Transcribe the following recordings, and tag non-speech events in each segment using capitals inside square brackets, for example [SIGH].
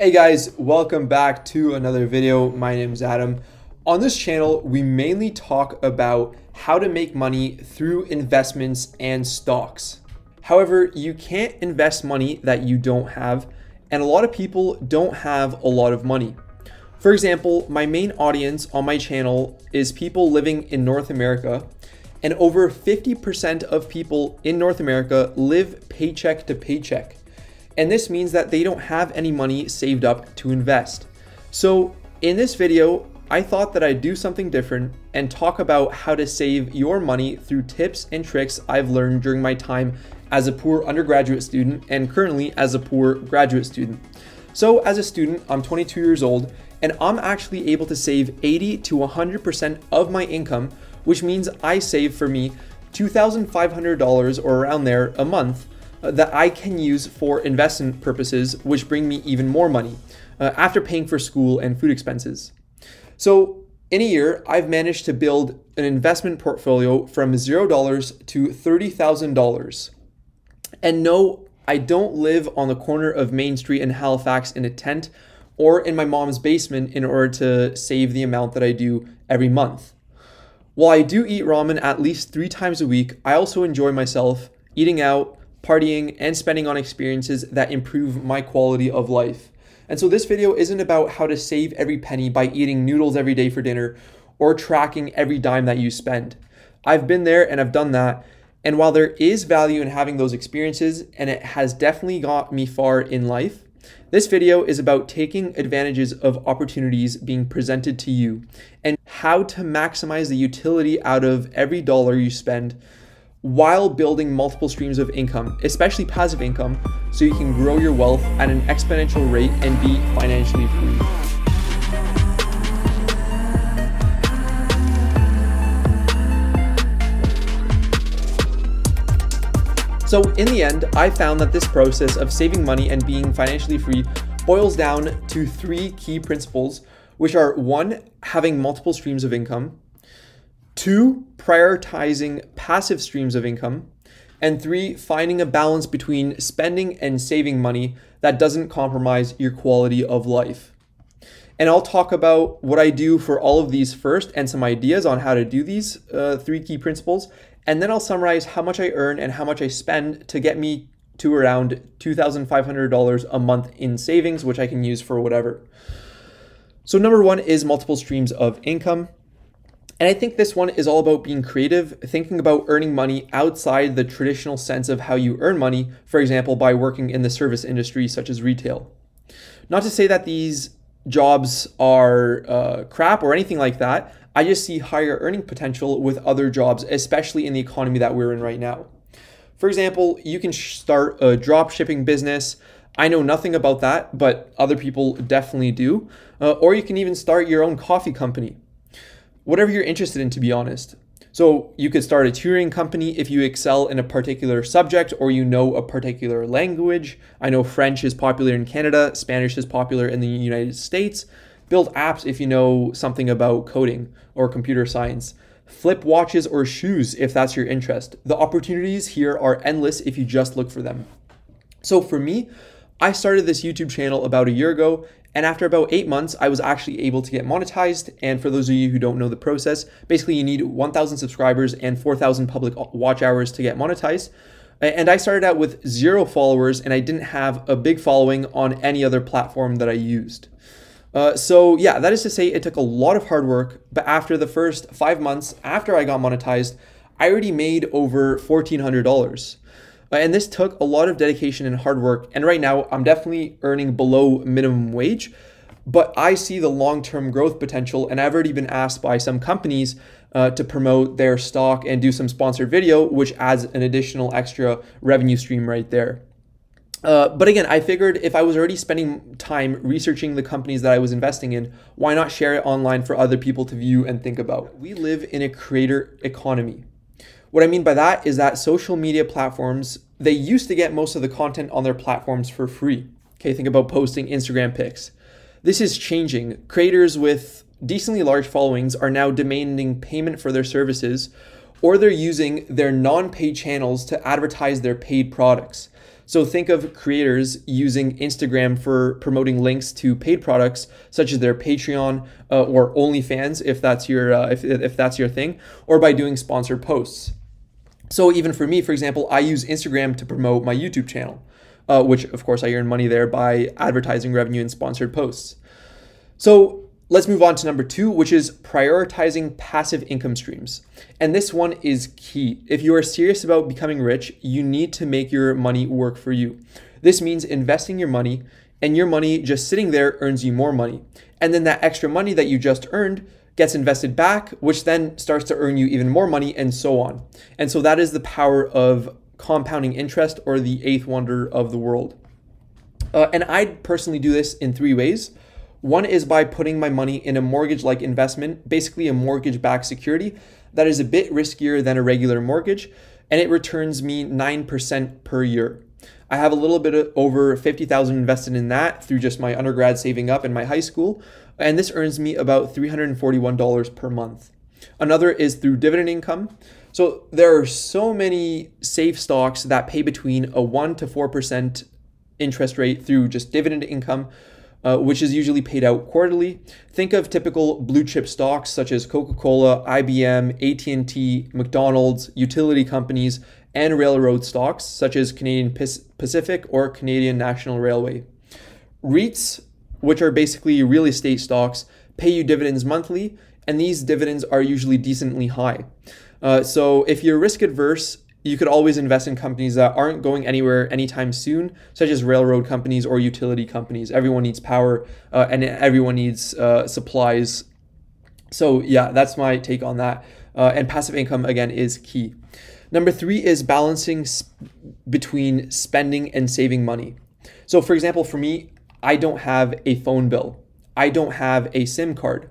Hey guys, welcome back to another video. My name is Adam. On this channel, we mainly talk about how to make money through investments and stocks. However, you can't invest money that you don't have, and a lot of people don't have a lot of money. For example, my main audience on my channel is people living in North America, and over 50% of people in North America live paycheck to paycheck and this means that they don't have any money saved up to invest. So in this video, I thought that I'd do something different and talk about how to save your money through tips and tricks I've learned during my time as a poor undergraduate student and currently as a poor graduate student. So as a student, I'm 22 years old and I'm actually able to save 80 to 100% of my income, which means I save for me $2,500 or around there a month uh, that I can use for investment purposes, which bring me even more money uh, after paying for school and food expenses. So, in a year, I've managed to build an investment portfolio from $0 to $30,000. And no, I don't live on the corner of Main Street in Halifax in a tent or in my mom's basement in order to save the amount that I do every month. While I do eat ramen at least three times a week, I also enjoy myself eating out, partying, and spending on experiences that improve my quality of life. And so this video isn't about how to save every penny by eating noodles every day for dinner or tracking every dime that you spend. I've been there and I've done that. And while there is value in having those experiences and it has definitely got me far in life, this video is about taking advantages of opportunities being presented to you and how to maximize the utility out of every dollar you spend while building multiple streams of income, especially passive income, so you can grow your wealth at an exponential rate and be financially free. So, in the end, I found that this process of saving money and being financially free boils down to three key principles, which are one, having multiple streams of income, Two, prioritizing passive streams of income. And three, finding a balance between spending and saving money that doesn't compromise your quality of life. And I'll talk about what I do for all of these first and some ideas on how to do these uh, three key principles. And then I'll summarize how much I earn and how much I spend to get me to around $2,500 a month in savings, which I can use for whatever. So, number one is multiple streams of income. And I think this one is all about being creative, thinking about earning money outside the traditional sense of how you earn money, for example, by working in the service industry such as retail. Not to say that these jobs are uh, crap or anything like that. I just see higher earning potential with other jobs, especially in the economy that we're in right now. For example, you can start a drop shipping business. I know nothing about that, but other people definitely do. Uh, or you can even start your own coffee company whatever you're interested in, to be honest. So you could start a tutoring company if you excel in a particular subject or you know a particular language. I know French is popular in Canada, Spanish is popular in the United States. Build apps if you know something about coding or computer science. Flip watches or shoes if that's your interest. The opportunities here are endless if you just look for them. So for me, I started this YouTube channel about a year ago, and after about eight months, I was actually able to get monetized. And for those of you who don't know the process, basically you need 1,000 subscribers and 4,000 public watch hours to get monetized. And I started out with zero followers, and I didn't have a big following on any other platform that I used. Uh, so yeah, that is to say, it took a lot of hard work. But after the first five months after I got monetized, I already made over fourteen hundred dollars. Uh, and this took a lot of dedication and hard work. And right now, I'm definitely earning below minimum wage, but I see the long term growth potential. And I've already been asked by some companies uh, to promote their stock and do some sponsored video, which adds an additional extra revenue stream right there. Uh, but again, I figured if I was already spending time researching the companies that I was investing in, why not share it online for other people to view and think about? We live in a creator economy. What I mean by that is that social media platforms, they used to get most of the content on their platforms for free. Okay, think about posting Instagram pics. This is changing. Creators with decently large followings are now demanding payment for their services, or they're using their non paid channels to advertise their paid products. So think of creators using Instagram for promoting links to paid products such as their Patreon uh, or OnlyFans if that's your uh, if, if that's your thing, or by doing sponsored posts. So even for me, for example, I use Instagram to promote my YouTube channel, uh, which of course I earn money there by advertising revenue and sponsored posts. So let's move on to number two, which is prioritizing passive income streams. And this one is key. If you are serious about becoming rich, you need to make your money work for you. This means investing your money and your money just sitting there earns you more money. And then that extra money that you just earned gets invested back, which then starts to earn you even more money and so on. And so that is the power of compounding interest or the eighth wonder of the world. Uh, and I personally do this in three ways. One is by putting my money in a mortgage like investment, basically a mortgage backed security that is a bit riskier than a regular mortgage, and it returns me 9% per year. I have a little bit over 50,000 invested in that through just my undergrad saving up in my high school and this earns me about $341 per month. Another is through dividend income. So there are so many safe stocks that pay between a 1 to 4% interest rate through just dividend income, uh, which is usually paid out quarterly. Think of typical blue chip stocks such as Coca-Cola, IBM, AT&T, McDonald's, utility companies, and railroad stocks such as Canadian Pacific or Canadian National Railway. REITs which are basically real estate stocks, pay you dividends monthly, and these dividends are usually decently high. Uh, so if you're risk adverse, you could always invest in companies that aren't going anywhere anytime soon, such as railroad companies or utility companies. Everyone needs power uh, and everyone needs uh, supplies. So, yeah, that's my take on that. Uh, and passive income, again, is key. Number three is balancing sp- between spending and saving money. So, for example, for me, I don't have a phone bill. I don't have a SIM card.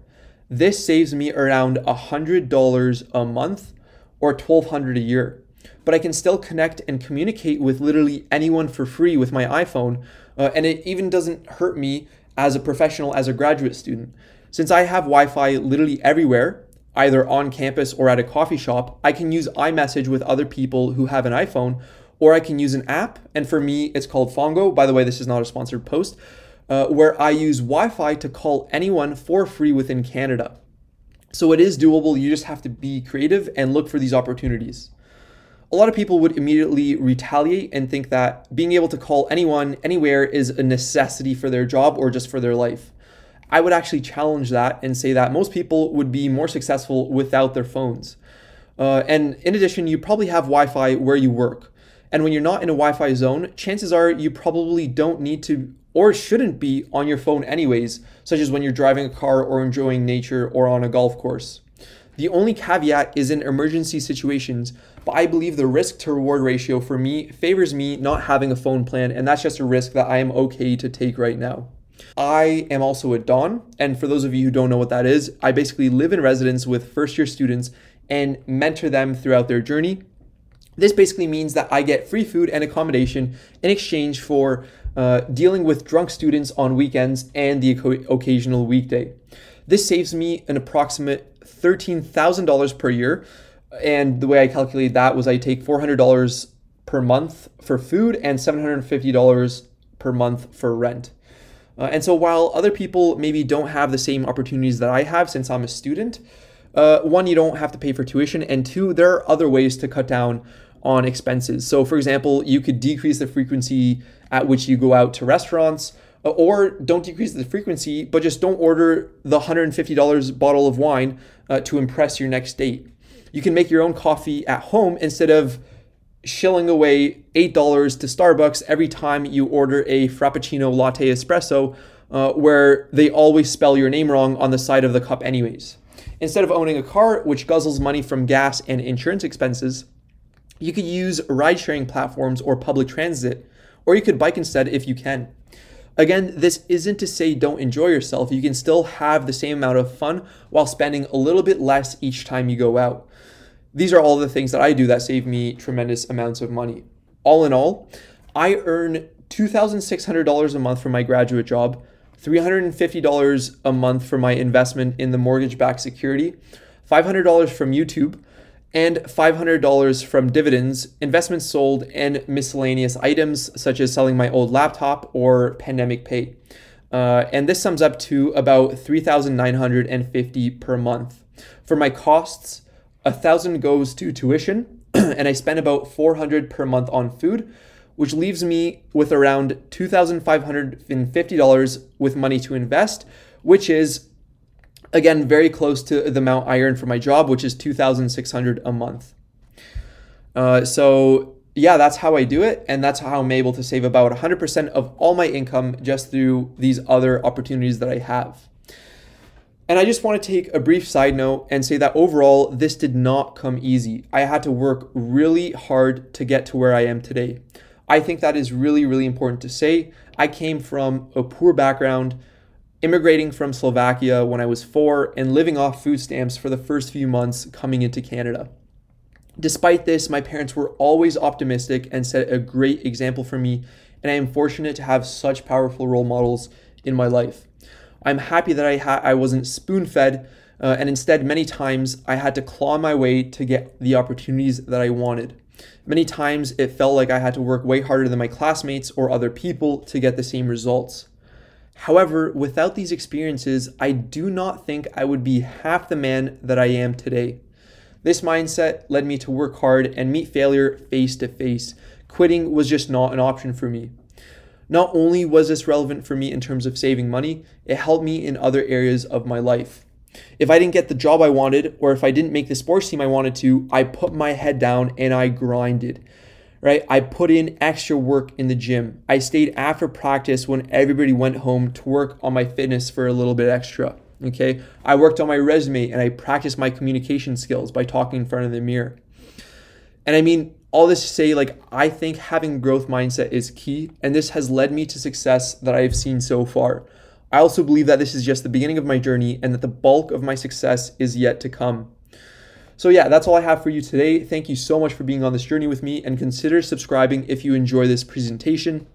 This saves me around $100 a month or 1200 a year. But I can still connect and communicate with literally anyone for free with my iPhone, uh, and it even doesn't hurt me as a professional, as a graduate student. Since I have Wi Fi literally everywhere, either on campus or at a coffee shop, I can use iMessage with other people who have an iPhone or I can use an app. And for me, it's called Fongo. By the way, this is not a sponsored post, uh, where I use Wi Fi to call anyone for free within Canada. So it is doable. You just have to be creative and look for these opportunities. A lot of people would immediately retaliate and think that being able to call anyone anywhere is a necessity for their job or just for their life. I would actually challenge that and say that most people would be more successful without their phones. Uh, and in addition, you probably have Wi Fi where you work. And when you're not in a Wi Fi zone, chances are you probably don't need to or shouldn't be on your phone, anyways, such as when you're driving a car or enjoying nature or on a golf course. The only caveat is in emergency situations, but I believe the risk to reward ratio for me favors me not having a phone plan, and that's just a risk that I am okay to take right now. I am also a Don, and for those of you who don't know what that is, I basically live in residence with first year students and mentor them throughout their journey this basically means that I get free food and accommodation in exchange for uh, dealing with drunk students on weekends and the occasional weekday. This saves me an approximate $13,000 per year. And the way I calculated that was I take $400 per month for food and $750 per month for rent. Uh, and so while other people maybe don't have the same opportunities that I have since I'm a student, uh, one, you don't have to pay for tuition, and two, there are other ways to cut down on expenses. So, for example, you could decrease the frequency at which you go out to restaurants, uh, or don't decrease the frequency, but just don't order the $150 bottle of wine uh, to impress your next date. You can make your own coffee at home instead of shilling away $8 to Starbucks every time you order a Frappuccino latte espresso, uh, where they always spell your name wrong on the side of the cup, anyways. Instead of owning a car, which guzzles money from gas and insurance expenses, you could use ride sharing platforms or public transit, or you could bike instead if you can. Again, this isn't to say don't enjoy yourself. You can still have the same amount of fun while spending a little bit less each time you go out. These are all the things that I do that save me tremendous amounts of money. All in all, I earn $2,600 a month from my graduate job, $350 a month for my investment in the mortgage backed security, $500 from YouTube, and $500 from dividends, investments sold, and miscellaneous items such as selling my old laptop or pandemic pay. Uh, and this sums up to about 3,950 dollars per month. For my costs, a thousand goes to tuition, [CLEARS THROAT] and I spend about 400 per month on food, which leaves me with around $2,550 with money to invest, which is Again, very close to the amount I earn for my job, which is 2,600 a month. Uh, so yeah, that's how I do it. And that's how I'm able to save about 100% of all my income just through these other opportunities that I have. And I just want to take a brief side note and say that overall, this did not come easy. I had to work really hard to get to where I am today. I think that is really, really important to say. I came from a poor background immigrating from Slovakia when I was four and living off food stamps for the first few months coming into Canada. Despite this, my parents were always optimistic and set a great example for me, and I am fortunate to have such powerful role models in my life. I'm happy that I, ha- I wasn't spoon fed, uh, and instead, many times I had to claw my way to get the opportunities that I wanted. Many times it felt like I had to work way harder than my classmates or other people to get the same results. However, without these experiences, I do not think I would be half the man that I am today. This mindset led me to work hard and meet failure face to face. Quitting was just not an option for me. Not only was this relevant for me in terms of saving money, it helped me in other areas of my life. If I didn't get the job I wanted, or if I didn't make the sports team I wanted to, I put my head down and I grinded right? I put in extra work in the gym. I stayed after practice when everybody went home to work on my fitness for a little bit extra. Okay. I worked on my resume and I practiced my communication skills by talking in front of the mirror. And I mean, all this to say, like, I think having growth mindset is key, and this has led me to success that I have seen so far. I also believe that this is just the beginning of my journey and that the bulk of my success is yet to come. So yeah, that's all I have for you today. Thank you so much for being on this journey with me and consider subscribing if you enjoy this presentation.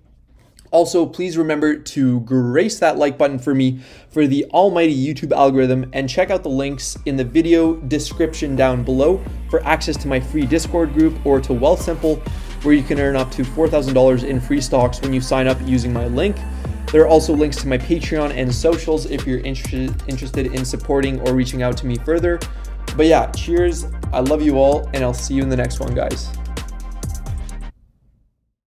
Also, please remember to grace that like button for me for the almighty YouTube algorithm and check out the links in the video description down below for access to my free Discord group or to Wealthsimple where you can earn up to $4,000 in free stocks when you sign up using my link. There are also links to my Patreon and socials if you're interested interested in supporting or reaching out to me further. But yeah, cheers. I love you all, and I'll see you in the next one, guys.